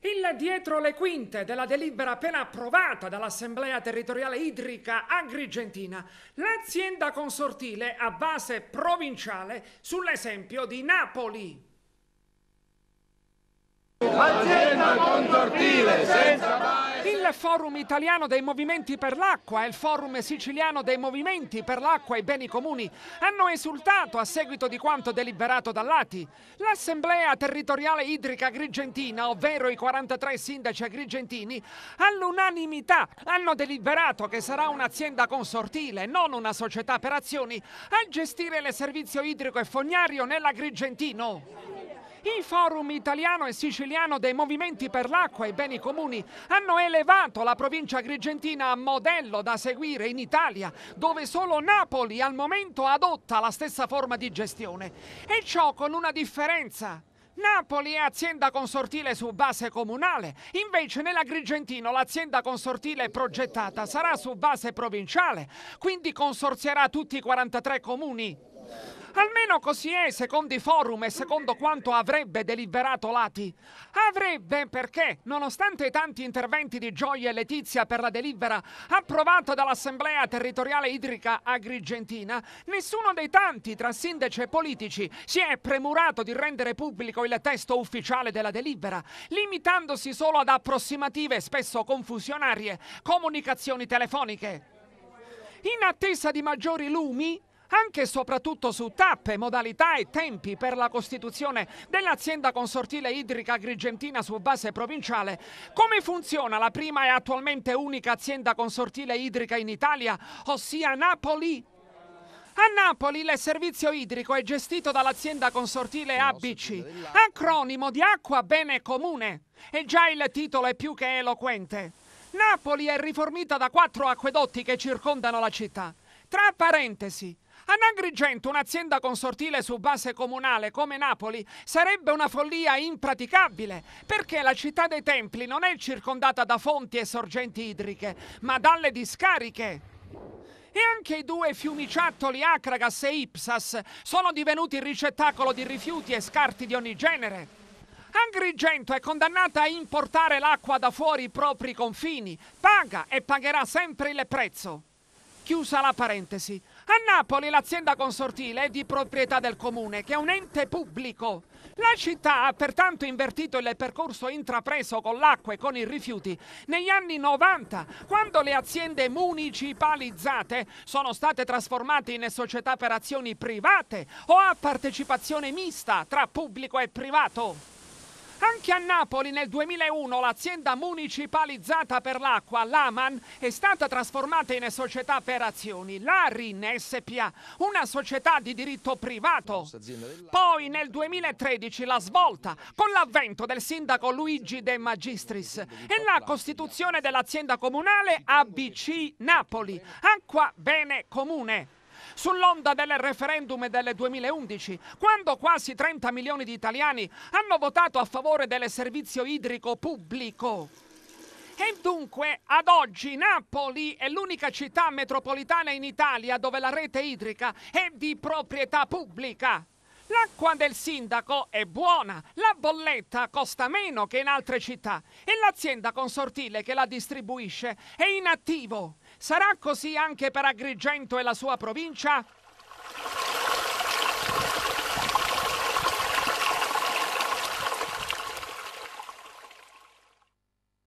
Il dietro le quinte della delibera appena approvata dall'Assemblea Territoriale Idrica Agrigentina, l'azienda consortile a base provinciale sull'esempio di Napoli. Azienda consortile senza il forum italiano dei movimenti per l'acqua e il forum siciliano dei movimenti per l'acqua e i beni comuni hanno esultato a seguito di quanto deliberato dall'ATI. L'assemblea territoriale idrica agrigentina, ovvero i 43 sindaci agrigentini, all'unanimità hanno deliberato che sarà un'azienda consortile, non una società per azioni, a gestire il servizio idrico e fognario nell'agrigentino. I forum italiano e siciliano dei movimenti per l'acqua e i beni comuni hanno elevato la provincia agrigentina a modello da seguire in Italia, dove solo Napoli al momento adotta la stessa forma di gestione. E ciò con una differenza. Napoli è azienda consortile su base comunale, invece nell'Agrigentino l'azienda consortile progettata sarà su base provinciale, quindi consorzierà tutti i 43 comuni Almeno così è secondo i forum e secondo quanto avrebbe deliberato Lati. Avrebbe perché, nonostante i tanti interventi di Gioia e Letizia per la delibera approvata dall'Assemblea Territoriale Idrica Agrigentina, nessuno dei tanti tra sindaci e politici si è premurato di rendere pubblico il testo ufficiale della delibera, limitandosi solo ad approssimative e spesso confusionarie comunicazioni telefoniche. In attesa di maggiori lumi, anche e soprattutto su tappe, modalità e tempi per la costituzione dell'azienda consortile idrica agrigentina su base provinciale. Come funziona la prima e attualmente unica azienda consortile idrica in Italia, ossia Napoli a Napoli il servizio idrico è gestito dall'azienda consortile ABC, acronimo di acqua bene comune. E già il titolo è più che eloquente. Napoli è riformita da quattro acquedotti che circondano la città. Tra parentesi, ad Agrigento un'azienda consortile su base comunale come Napoli sarebbe una follia impraticabile, perché la città dei templi non è circondata da fonti e sorgenti idriche, ma dalle discariche. E anche i due fiumiciattoli Acragas e Ipsas sono divenuti ricettacolo di rifiuti e scarti di ogni genere. Agrigento è condannata a importare l'acqua da fuori i propri confini. Paga e pagherà sempre il prezzo. Chiusa la parentesi. A Napoli l'azienda consortile è di proprietà del comune, che è un ente pubblico. La città ha pertanto invertito il percorso intrapreso con l'acqua e con i rifiuti negli anni 90, quando le aziende municipalizzate sono state trasformate in società per azioni private o a partecipazione mista tra pubblico e privato. Anche a Napoli nel 2001 l'azienda municipalizzata per l'acqua, l'Aman, è stata trasformata in società per azioni, l'ARIN SPA, una società di diritto privato. Poi nel 2013 la svolta, con l'avvento del sindaco Luigi De Magistris e la costituzione dell'azienda comunale ABC Napoli, Acqua Bene Comune sull'onda del referendum del 2011, quando quasi 30 milioni di italiani hanno votato a favore del servizio idrico pubblico. E dunque, ad oggi Napoli è l'unica città metropolitana in Italia dove la rete idrica è di proprietà pubblica. L'acqua del sindaco è buona, la bolletta costa meno che in altre città e l'azienda consortile che la distribuisce è inattivo. Sarà così anche per Agrigento e la sua provincia?